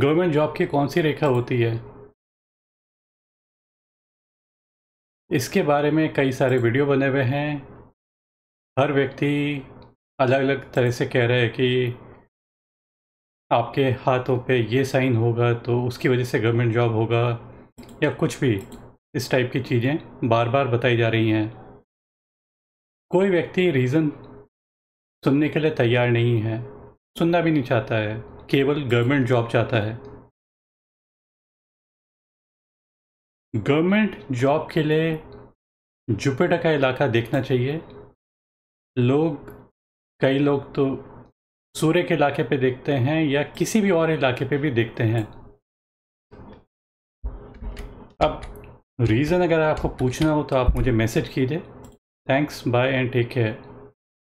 government job की कौन सी रेखा होती है इसके बारे में कई सारे वीडियो बने हुए हैं हर व्यक्ति अलग अलग तरह से कह रहे हैं कि आपके हाथों पे ये साइन होगा तो उसकी वजह से गवर्नमेंट जॉब होगा या कुछ भी इस टाइप की चीज़ें बार बार बताई जा रही हैं कोई व्यक्ति रीज़न सुनने के लिए तैयार नहीं है सुनना भी नहीं चाहता है केवल गवर्नमेंट जॉब चाहता है गवर्नमेंट जॉब के लिए जुपेटा का इलाका देखना चाहिए लोग कई लोग तो सूर्य के इलाके पे देखते हैं या किसी भी और इलाके पे भी देखते हैं अब रीज़न अगर आपको पूछना हो तो आप मुझे मैसेज कीजिए thanks bye and take care